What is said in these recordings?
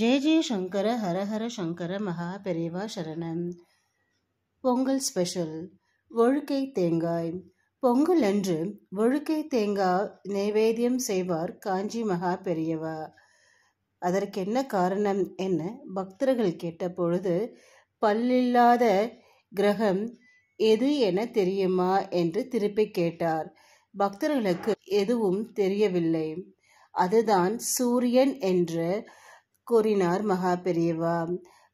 ஜெய ஜெய சங்கர ஹரஹர சங்கர மகா பெரியவா சரணம் பொங்கல் ஸ்பெஷல் ஒழுக்கை தேங்காய் பொங்கல் அன்று ஒழுக்கை தேங்காய் நைவேத்தியம் செய்வார் காஞ்சி மகா பெரியவா அதற்கு என்ன காரணம் என்ன பக்தர்கள் கேட்ட பொழுது பல்லில்லாத கிரகம் எது என தெரியுமா என்று திருப்பி கேட்டார் பக்தர்களுக்கு எதுவும் தெரியவில்லை அதுதான் சூரியன் என்று கூறினார் மகா பெரியவா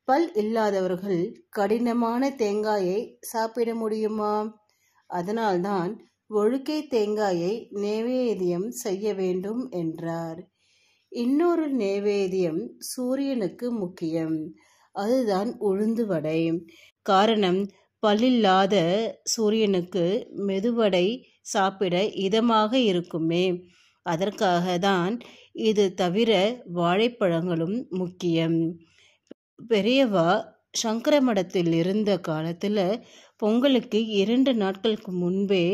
பல் இல்லாதவர்கள் கடினமான தேங்காயை சாப்பிட முடியுமா அதனால்தான் ஒழுக்கை தேங்காயை நேவேதியம் செய்ய வேண்டும் என்றார் இன்னொரு நேவேதியம் சூரியனுக்கு முக்கியம் அதுதான் உளுந்து வடை காரணம் பல்லில்லாத சூரியனுக்கு மெதுவடை சாப்பிட இதமாக இருக்குமே அதற்காக தான் இது தவிர வாழைப்பழங்களும் முக்கியம் பெரியவா சங்கர மடத்தில் இருந்த காலத்தில் பொங்கலுக்கு இரண்டு நாட்களுக்கு முன்பே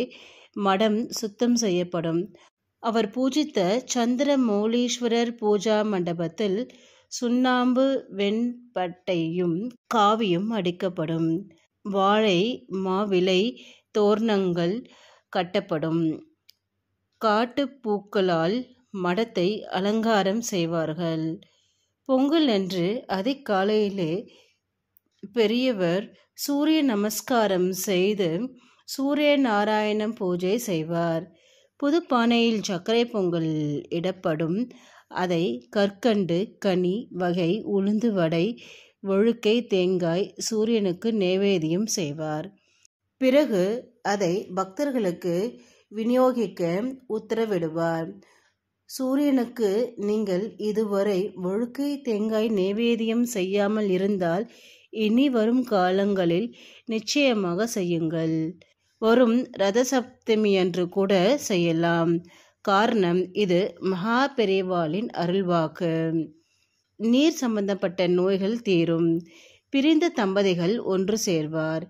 மடம் சுத்தம் செய்யப்படும் அவர் பூஜித்த சந்திர மௌலீஸ்வரர் பூஜா மண்டபத்தில் சுண்ணாம்பு வெண்பட்டையும் காவியும் அடிக்கப்படும் வாழை மாவிலை தோரணங்கள் கட்டப்படும் காட்டுப்பூக்களால் மடத்தை அலங்காரம் செய்வார்கள் பொங்கல் அன்று அதிகாலையிலே பெரியவர் சூரிய நமஸ்காரம் செய்து சூரிய நாராயணம் பூஜை செய்வார் புது பானையில் சர்க்கரை பொங்கல் இடப்படும் அதை கற்கண்டு கனி வகை உளுந்து வடை ஒழுக்கை தேங்காய் சூரியனுக்கு நேவேதியம் செய்வார் பிறகு அதை பக்தர்களுக்கு விநியோகிக்க உத்தரவிடுவார் சூரியனுக்கு நீங்கள் இதுவரை ஒழுக்கை தேங்காய் நைவேதியம் செய்யாமல் இருந்தால் இனி வரும் காலங்களில் நிச்சயமாக செய்யுங்கள் வரும் ரத சப்தமி கூட செய்யலாம் காரணம் இது மகா பெரியவாளின் அருள்வாக்கு நீர் சம்பந்தப்பட்ட நோய்கள் தீரும் பிரிந்த தம்பதிகள் ஒன்று சேர்வார்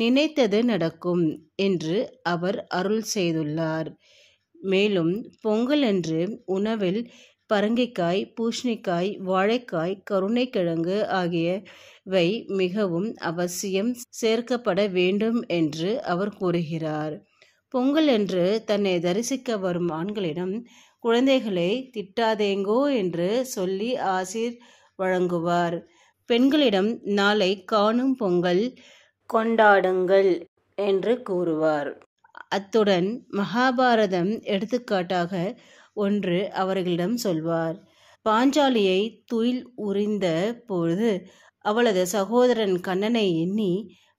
நினைத்தது நடக்கும் என்று அவர் அருள் செய்துள்ளார் மேலும் பொங்கல் என்று உணவில் பரங்கிக்காய் பூஷணிக்காய் வாழைக்காய் கருணைக்கிழங்கு ஆகியவை மிகவும் அவசியம் சேர்க்கப்பட வேண்டும் என்று அவர் கூறுகிறார் பொங்கல் என்று தன்னை தரிசிக்க வரும் ஆண்களிடம் குழந்தைகளை திட்டாதேங்கோ என்று சொல்லி ஆசிர் வழங்குவார் பெண்களிடம் நாளை காணும் பொங்கல் கொண்டாடுங்கள் என்று கூறுவார் அத்துடன் மகாபாரதம் எடுத்துக்காட்டாக ஒன்று அவர்களிடம் சொல்வார் பாஞ்சாலியை துயில் உறிந்த பொழுது அவளது சகோதரன் கண்ணனை எண்ணி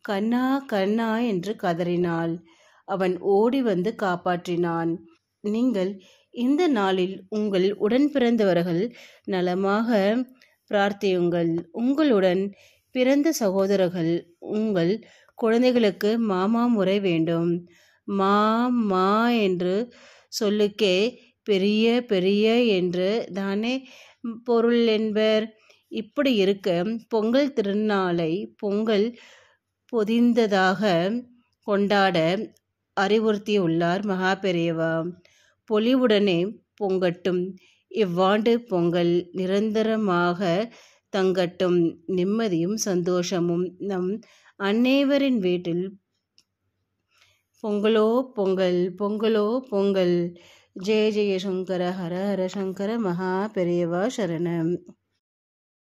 கண்ணா கண்ணா என்று கதறினாள் அவன் ஓடி வந்து காப்பாற்றினான் நீங்கள் இந்த நாளில் உங்கள் உடன் பிறந்தவர்கள் நலமாக பிரார்த்தியுங்கள் உங்களுடன் பிறந்த சகோதரர்கள் உங்கள் குழந்தைகளுக்கு மாமா முறை வேண்டும் மா மா என்று சொல்லுக்கே பெரிய பெரிய என்று தானே பொருள் என்பர் இப்படி இருக்க பொங்கல் திருநாளை பொங்கல் பொதிந்ததாக கொண்டாட அறிவுறுத்தியுள்ளார் மகா பெரியவா பொலிவுடனே பொங்கட்டும் இவ்வாண்டு பொங்கல் நிரந்தரமாக தங்கட்டும் நிம்மதியும் சந்தோஷமும் நம் அன்னைவரின் வீட்டில் பொங்கலோ பொங்கல் பொங்கலோ பொங்கல் ஜெய ஜெய சங்கர ஹர ஹர சங்கர மகா பெரியவா சரணம்